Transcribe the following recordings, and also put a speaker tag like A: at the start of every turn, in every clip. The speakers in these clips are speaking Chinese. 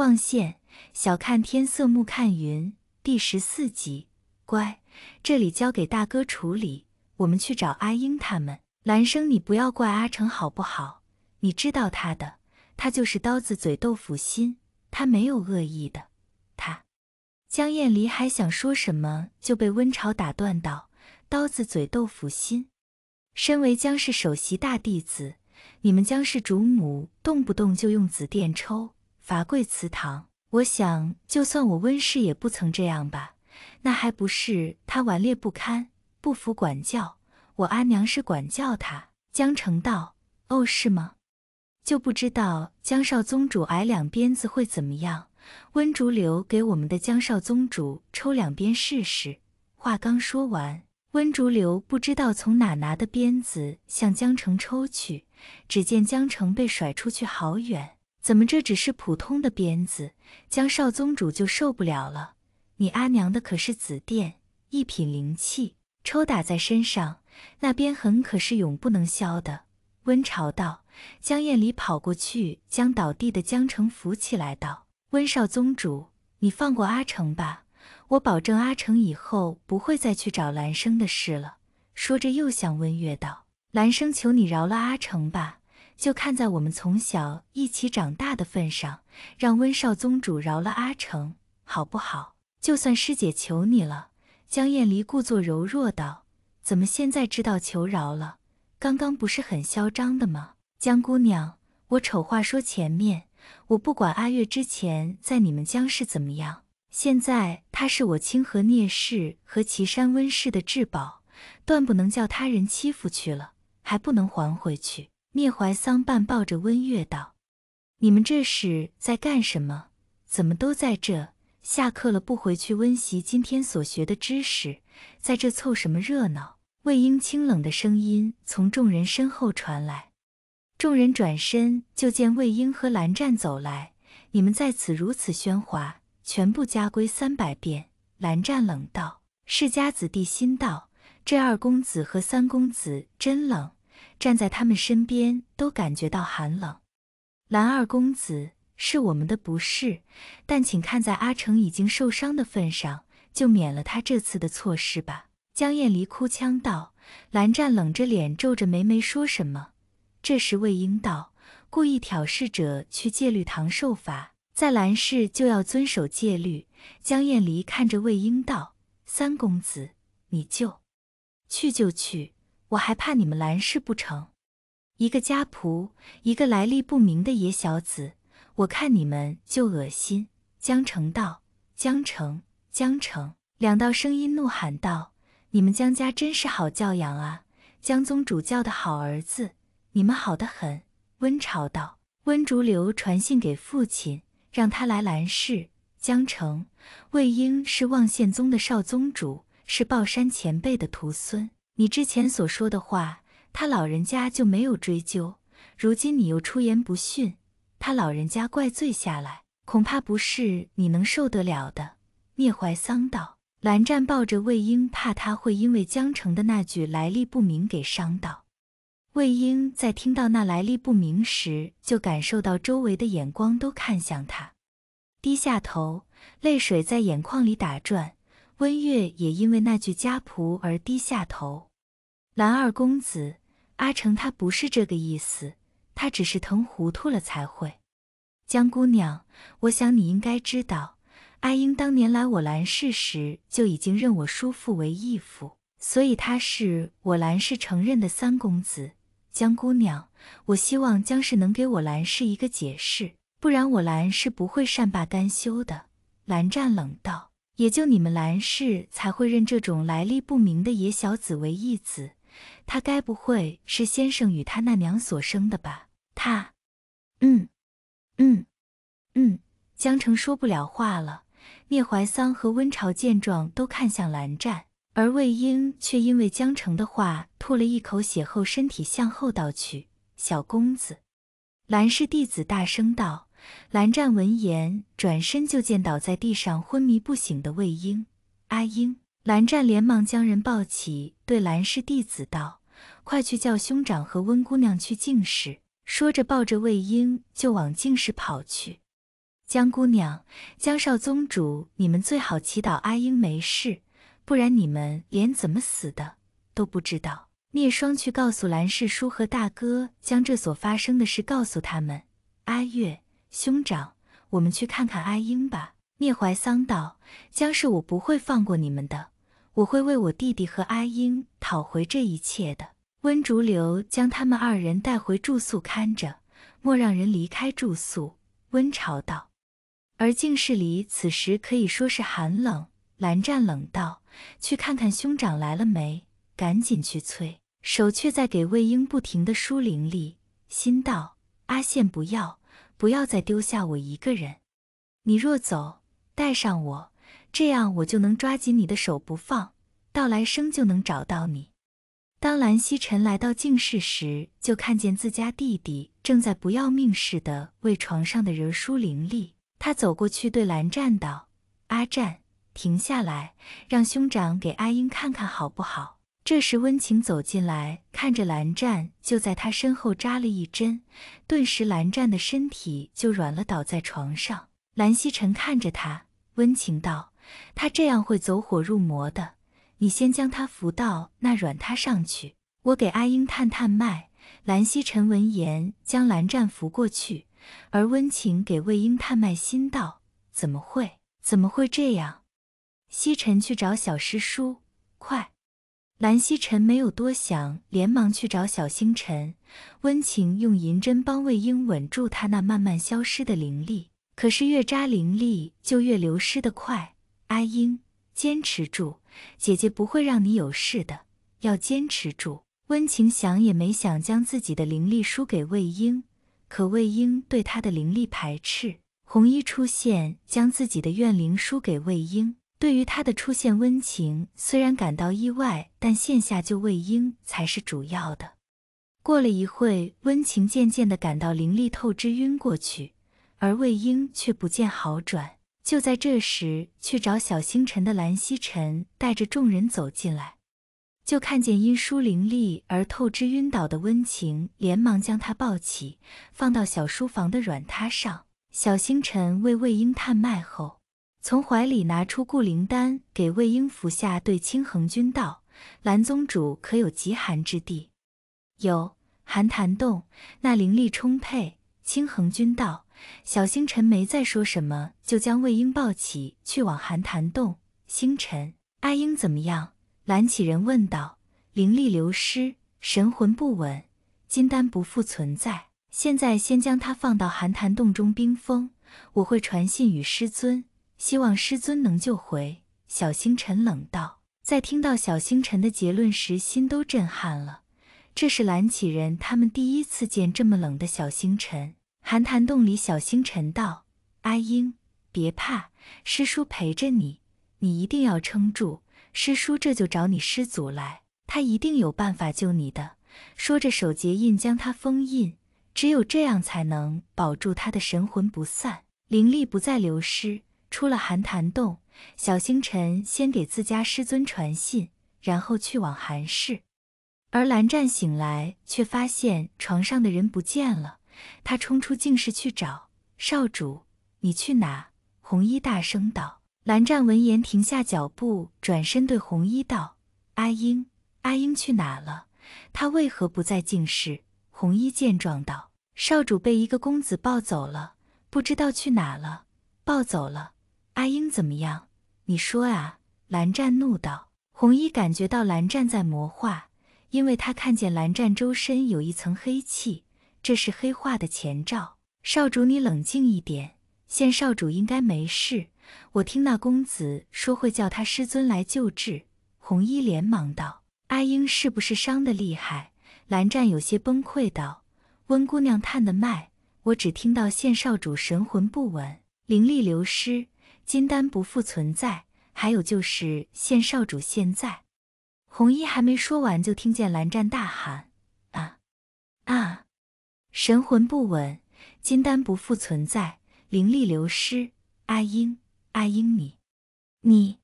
A: 望线，小看天色，暮看云。第十四集，乖，这里交给大哥处理，我们去找阿英他们。兰生，你不要怪阿成好不好？你知道他的，他就是刀子嘴豆腐心，他没有恶意的。他，江艳离还想说什么，就被温潮打断道：“刀子嘴豆腐心，身为江氏首席大弟子，你们江氏主母动不动就用紫电抽。”罚跪祠堂，我想，就算我温氏也不曾这样吧。那还不是他顽劣不堪，不服管教。我阿娘是管教他。江城道，哦，是吗？就不知道江少宗主挨两鞭子会怎么样。温竹流给我们的江少宗主抽两鞭试试。话刚说完，温竹流不知道从哪拿的鞭子向江城抽去，只见江城被甩出去好远。怎么，这只是普通的鞭子，江少宗主就受不了了？你阿娘的可是紫电一品灵气，抽打在身上，那鞭痕可是永不能消的。温潮道，江燕礼跑过去将倒地的江城扶起来，道：“温少宗主，你放过阿城吧，我保证阿城以后不会再去找兰生的事了。”说着又向温月道：“兰生，求你饶了阿城吧。”就看在我们从小一起长大的份上，让温少宗主饶了阿成，好不好？就算师姐求你了。”江艳离故作柔弱道：“怎么现在知道求饶了？刚刚不是很嚣张的吗？”江姑娘，我丑话说前面，我不管阿月之前在你们江氏怎么样，现在他是我清河聂氏和岐山温氏的至宝，断不能叫他人欺负去了，还不能还回去。聂怀桑半抱着温月道：“你们这是在干什么？怎么都在这？下课了不回去温习今天所学的知识，在这凑什么热闹？”魏婴清冷的声音从众人身后传来。众人转身就见魏婴和蓝湛走来：“你们在此如此喧哗，全部家规三百遍！”蓝湛冷道。世家子弟心道：“这二公子和三公子真冷。”站在他们身边都感觉到寒冷。蓝二公子是我们的不是，但请看在阿成已经受伤的份上，就免了他这次的错事吧。”江燕离哭腔道。蓝湛冷着脸，皱着眉没说什么。这时魏婴道：“故意挑事者去戒律堂受罚，在蓝氏就要遵守戒律。”江燕离看着魏婴道：“三公子，你就去就去。”我还怕你们兰氏不成？一个家仆，一个来历不明的野小子，我看你们就恶心。江城道，江城，江城，两道声音怒喊道：“你们江家真是好教养啊！江宗主教的好儿子，你们好得很。”温朝道，温竹流传信给父亲，让他来兰氏。江城、魏婴是望献宗的少宗主，是抱山前辈的徒孙。你之前所说的话，他老人家就没有追究。如今你又出言不逊，他老人家怪罪下来，恐怕不是你能受得了的。”聂怀桑道。蓝湛抱着魏婴，怕他会因为江澄的那句来历不明给伤到。魏婴在听到那来历不明时，就感受到周围的眼光都看向他，低下头，泪水在眼眶里打转。温月也因为那句家仆而低下头。蓝二公子，阿成他不是这个意思，他只是疼糊涂了才会。江姑娘，我想你应该知道，阿英当年来我蓝氏时就已经认我叔父为义父，所以他是我蓝氏承认的三公子。江姑娘，我希望江氏能给我蓝氏一个解释，不然我蓝氏不会善罢甘休的。蓝湛冷道：“也就你们蓝氏才会认这种来历不明的野小子为义子。”他该不会是先生与他那娘所生的吧？他，嗯，嗯，嗯。江澄说不了话了。聂怀桑和温晁见状，都看向蓝湛，而魏婴却因为江澄的话吐了一口血后，身体向后倒去。小公子，蓝氏弟子大声道。蓝湛闻言，转身就见倒在地上昏迷不醒的魏婴。阿英。蓝湛连忙将人抱起，对蓝氏弟子道：“快去叫兄长和温姑娘去净室。”说着，抱着魏婴就往净室跑去。“江姑娘、江少宗主，你们最好祈祷阿婴没事，不然你们连怎么死的都不知道。”聂霜去告诉蓝氏叔和大哥，将这所发生的事告诉他们。阿月、兄长，我们去看看阿婴吧。聂怀桑道：“将是我不会放过你们的，我会为我弟弟和阿英讨回这一切的。”温竹流将他们二人带回住宿，看着，莫让人离开住宿。温潮道：“而静室里此时可以说是寒冷。”蓝湛冷道：“去看看兄长来了没？赶紧去催。”手却在给魏婴不停的输灵力，心道：“阿羡，不要，不要再丢下我一个人。你若走。”带上我，这样我就能抓紧你的手不放，到来生就能找到你。当蓝曦臣来到静室时，就看见自家弟弟正在不要命似的为床上的人输灵力。他走过去对蓝湛道：“阿湛，停下来，让兄长给阿英看看好不好？”这时温情走进来，看着蓝湛，就在他身后扎了一针，顿时蓝湛的身体就软了，倒在床上。蓝曦臣看着他。温情道：“他这样会走火入魔的，你先将他扶到那软榻上去，我给阿英探探脉。”蓝曦臣闻言，将蓝湛扶过去，而温情给魏婴探脉，心道：“怎么会？怎么会这样？”西臣去找小师叔，快！蓝曦臣没有多想，连忙去找小星辰。温情用银针帮魏婴稳住他那慢慢消失的灵力。可是越扎灵力就越流失的快，阿英，坚持住，姐姐不会让你有事的，要坚持住。温情想也没想，将自己的灵力输给魏婴，可魏婴对他的灵力排斥。红衣出现，将自己的怨灵输给魏婴。对于他的出现，温情虽然感到意外，但现下救魏婴才是主要的。过了一会，温情渐渐的感到灵力透支，晕过去。而魏婴却不见好转。就在这时，去找小星辰的蓝曦臣带着众人走进来，就看见因输灵力而透支晕倒的温情，连忙将他抱起，放到小书房的软榻上。小星辰为魏婴探脉后，从怀里拿出固灵丹给魏婴服下，对青恒君道：“蓝宗主可有极寒之地？有，寒潭洞那灵力充沛。”青恒君道。小星辰没再说什么，就将魏婴抱起，去往寒潭洞。星辰，阿婴怎么样？蓝启人问道。灵力流失，神魂不稳，金丹不复存在。现在先将他放到寒潭洞中冰封，我会传信与师尊，希望师尊能救回。小星辰冷道。在听到小星辰的结论时，心都震撼了。这是蓝启人他们第一次见这么冷的小星辰。寒潭洞里，小星辰道：“阿英，别怕，师叔陪着你，你一定要撑住。师叔这就找你师祖来，他一定有办法救你的。”说着，手结印将他封印，只有这样才能保住他的神魂不散，灵力不再流失。出了寒潭洞，小星辰先给自家师尊传信，然后去往寒室。而蓝湛醒来，却发现床上的人不见了。他冲出静室去找少主，你去哪？红衣大声道。蓝湛闻言停下脚步，转身对红衣道：“阿英，阿英去哪了？他为何不在静室？”红衣见状道：“少主被一个公子抱走了，不知道去哪了。抱走了，阿英怎么样？你说啊！”蓝湛怒道。红衣感觉到蓝湛在魔化，因为他看见蓝湛周身有一层黑气。这是黑化的前兆，少主，你冷静一点。现少主应该没事，我听那公子说会叫他师尊来救治。红衣连忙道：“阿英是不是伤的厉害？”蓝湛有些崩溃道：“温姑娘探的脉，我只听到现少主神魂不稳，灵力流失，金丹不复存在，还有就是现少主现在……”红衣还没说完，就听见蓝湛大喊：“啊！啊！”神魂不稳，金丹不复存在，灵力流失。阿英，阿英，你，你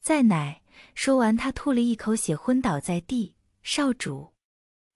A: 在哪？说完，他吐了一口血，昏倒在地。少主，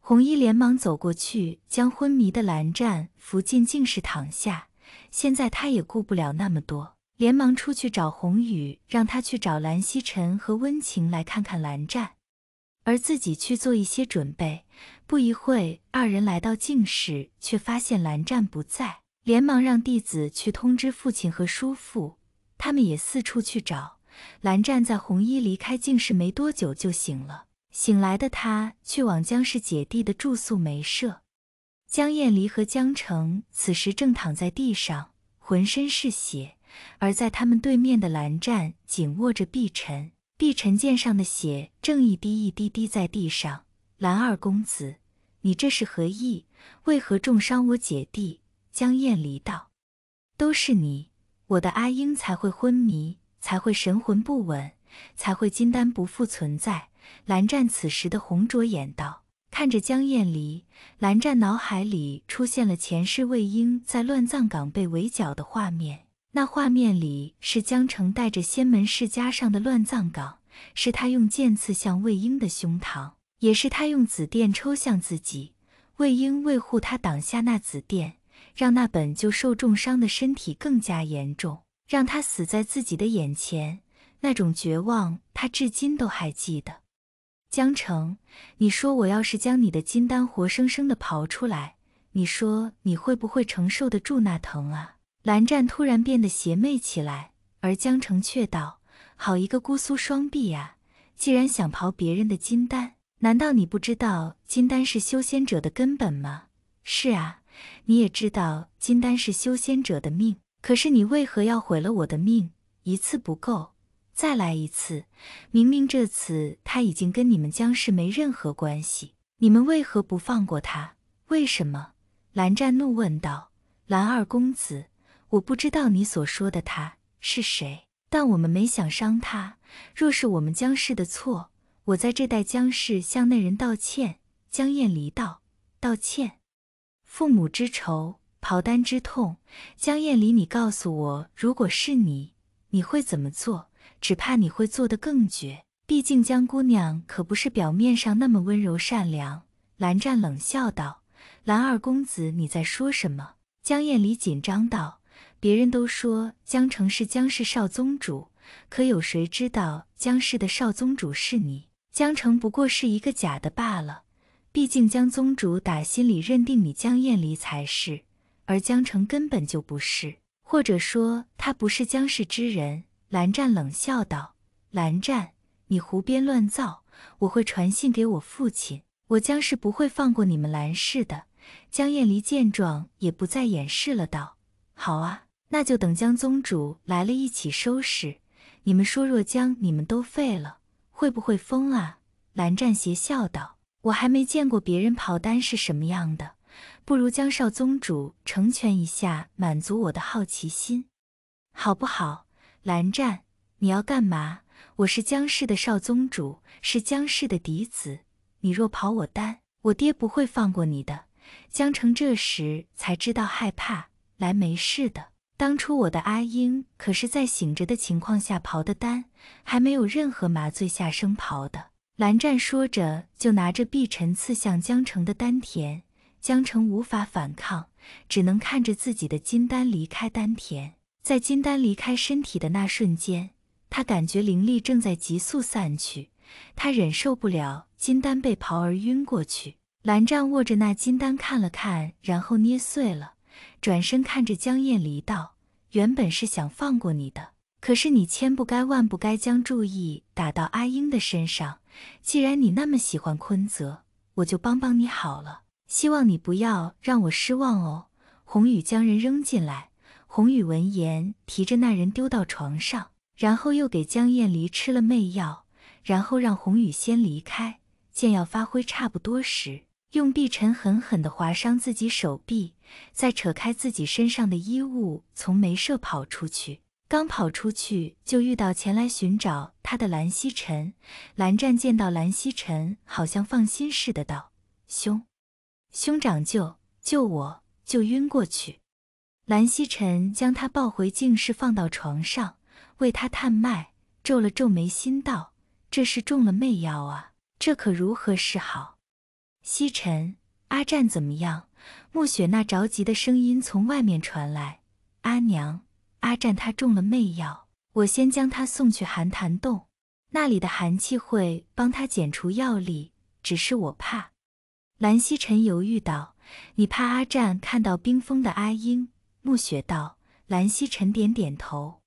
A: 红衣连忙走过去，将昏迷的蓝湛扶进静室躺下。现在他也顾不了那么多，连忙出去找红雨，让他去找蓝曦臣和温情来看看蓝湛。而自己去做一些准备。不一会二人来到静室，却发现蓝湛不在，连忙让弟子去通知父亲和叔父。他们也四处去找蓝湛。在红衣离开静室没多久，就醒了。醒来的他去往江氏姐弟的住宿梅舍。江燕离和江澄此时正躺在地上，浑身是血。而在他们对面的蓝湛，紧握着碧晨。陈剑上的血正一滴一滴滴在地上。蓝二公子，你这是何意？为何重伤我姐弟？江燕离道：“都是你，我的阿英才会昏迷，才会神魂不稳，才会金丹不复存在。”蓝湛此时的红着眼道，看着江燕离。蓝湛脑海里出现了前世魏婴在乱葬岗被围剿的画面，那画面里是江澄带着仙门世家上的乱葬岗。是他用剑刺向魏婴的胸膛，也是他用紫电抽向自己。魏婴为护他挡下那紫电，让那本就受重伤的身体更加严重，让他死在自己的眼前。那种绝望，他至今都还记得。江城，你说我要是将你的金丹活生生的刨出来，你说你会不会承受得住那疼啊？蓝湛突然变得邪魅起来，而江城却道。好一个姑苏双臂呀！既然想刨别人的金丹，难道你不知道金丹是修仙者的根本吗？是啊，你也知道金丹是修仙者的命。可是你为何要毁了我的命？一次不够，再来一次。明明这次他已经跟你们江氏没任何关系，你们为何不放过他？为什么？蓝湛怒问道。蓝二公子，我不知道你所说的他是谁。但我们没想伤他。若是我们江氏的错，我在这代江氏向那人道歉。江艳离道：“道歉，父母之仇，袍丹之痛。”江艳离，你告诉我，如果是你，你会怎么做？只怕你会做得更绝。毕竟江姑娘可不是表面上那么温柔善良。蓝湛冷笑道：“蓝二公子，你在说什么？”江艳离紧张道。别人都说江城是江氏少宗主，可有谁知道江氏的少宗主是你？江城不过是一个假的罢了。毕竟江宗主打心里认定你江艳离才是，而江城根本就不是，或者说他不是江氏之人。蓝湛冷笑道：“蓝湛，你胡编乱造，我会传信给我父亲，我江氏不会放过你们蓝氏的。”江艳离见状也不再掩饰了，道：“好啊。”那就等江宗主来了，一起收拾。你们说，若将你们都废了，会不会疯啊？蓝湛邪笑道：“我还没见过别人跑单是什么样的，不如江少宗主成全一下，满足我的好奇心，好不好？”蓝湛，你要干嘛？我是江氏的少宗主，是江氏的嫡子。你若跑我单，我爹不会放过你的。江澄这时才知道害怕，来，没事的。当初我的阿英可是在醒着的情况下刨的丹，还没有任何麻醉下生刨的。蓝湛说着，就拿着碧晨刺向江澄的丹田。江澄无法反抗，只能看着自己的金丹离开丹田。在金丹离开身体的那瞬间，他感觉灵力正在急速散去，他忍受不了金丹被刨而晕过去。蓝湛握着那金丹看了看，然后捏碎了。转身看着江燕离道：“原本是想放过你的，可是你千不该万不该将注意打到阿英的身上。既然你那么喜欢坤泽，我就帮帮你好了。希望你不要让我失望哦。”红宇将人扔进来，红宇闻言提着那人丢到床上，然后又给江燕离吃了媚药，然后让红宇先离开。见药发挥差不多时。用碧尘狠狠地划伤自己手臂，再扯开自己身上的衣物，从梅舍跑出去。刚跑出去，就遇到前来寻找他的蓝曦臣。蓝湛见到蓝曦臣，好像放心似的道：“兄，兄长救救我！”就晕过去。蓝曦臣将他抱回静室，放到床上，为他探脉，皱了皱眉，心道：“这是中了媚药啊，这可如何是好？”西晨，阿占怎么样？暮雪那着急的声音从外面传来。阿娘，阿占他中了媚药，我先将他送去寒潭洞，那里的寒气会帮他减除药力。只是我怕，蓝西臣犹豫道：“你怕阿占看到冰封的阿英？”暮雪道。蓝西沉点点头。